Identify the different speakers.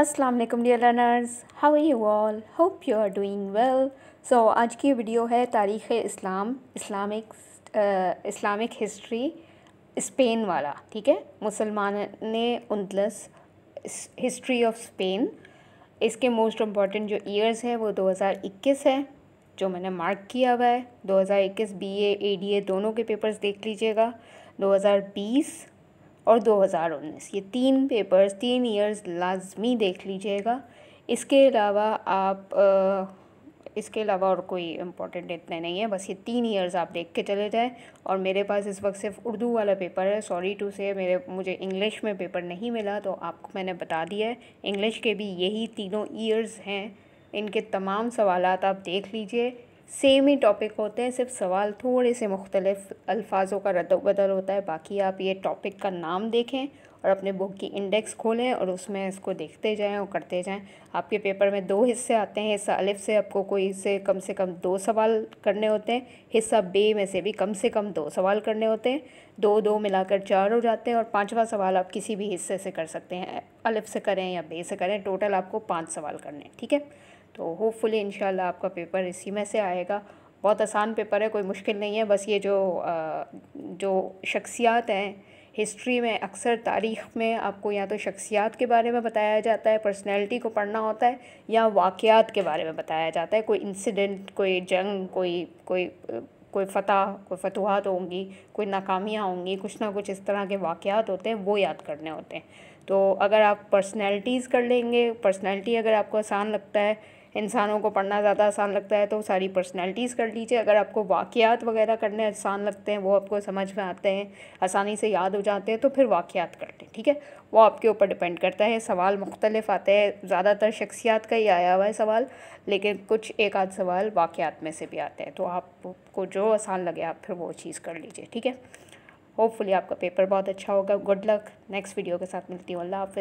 Speaker 1: अस्सलाम वालेकुम dear learners how are you all hope you are doing well so आज की वीडियो है तारीख़ इस्लाम इस्लामिक इस्लामिक हिस्ट्री स्पेन वाला ठीक है मुसलमान ने उनतीस हिस्ट्री ऑफ स्पेन इसके मोस्ट इम्पॉर्टेंट जो ईयर्स है वो 2021 है जो मैंने मार्क किया हुआ है 2021 बीए एडीए दोनों के पेपर्स देख लीजिएगा 2020 और 2019 ये तीन पेपर्स तीन ईयर्स लाजमी देख लीजिएगा इसके अलावा आप आ, इसके अलावा और कोई इम्पोर्टेंट इतने नहीं है बस ये तीन ईयर्स आप देख के चले जाएं और मेरे पास इस वक्त सिर्फ उर्दू वाला पेपर है सॉरी टू से मेरे मुझे इंग्लिश में पेपर नहीं मिला तो आपको मैंने बता दिया है इंग्लिश के भी यही तीनों ईयर्स हैं इनके तमाम सवाल आप देख लीजिए सेम ही टॉपिक होते हैं सिर्फ सवाल थोड़े से मुख्तलिफ अल्फाजों का रद्द बदल होता है बाकी आप ये टॉपिक का नाम देखें और अपने बुक की इंडेक्स खोलें और उसमें इसको देखते जाएं और करते जाएं आपके पेपर में दो हिस्से आते हैं हिस्सा अलिफ से आपको कोई से कम से कम दो सवाल करने होते हैं हिस्सा बे में से भी कम से कम दो सवाल करने होते हैं दो दो मिलाकर चार हो जाते हैं और पाँचवा सवाल आप किसी भी हिस्से से कर सकते हैं अलिफ से करें या बे से करें टोटल आपको पाँच सवाल करने हैं ठीक है तो होपफुली इन आपका पेपर इसी में से आएगा बहुत आसान पेपर है कोई मुश्किल नहीं है बस ये जो जो शख्सियात हैं हिस्ट्री में अक्सर तारीख़ में आपको या तो शख्सियात के बारे में बताया जाता है पर्सनैलिटी को पढ़ना होता है या वाक़ात के बारे में बताया जाता है कोई इंसिडेंट कोई जंग कोई कोई कोई फतह कोई फतवाहत होंगी कोई नाकामियाँ होंगी कुछ ना कुछ इस तरह के वाक़ात होते हैं वो याद करने होते हैं तो अगर आप पर्सनैलिटीज़ कर लेंगे पर्सनैलिटी अगर आपको आसान लगता है इंसानों को पढ़ना ज़्यादा आसान लगता है तो सारी पर्सनैलिटीज़ कर लीजिए अगर आपको वाक़ात वगैरह करने आसान लगते हैं वो आपको समझ में आते हैं आसानी से याद हो जाते हैं तो फिर वाक़ात कर लें ठीक है वो आपके ऊपर डिपेंड करता है सवाल मुख्तलिफ आते हैं ज़्यादातर शख्सियात का ही आया हुआ है सवाल लेकिन कुछ एक आध सवाल वाक़ात में से भी आते हैं तो आपको जो आसान लगे आप फिर वो चीज़ कर लीजिए ठीक है होपफुली आपका पेपर बहुत अच्छा होगा गुड लक नेक्स्ट वीडियो के साथ मिलती हूँ अल्लाह हाफि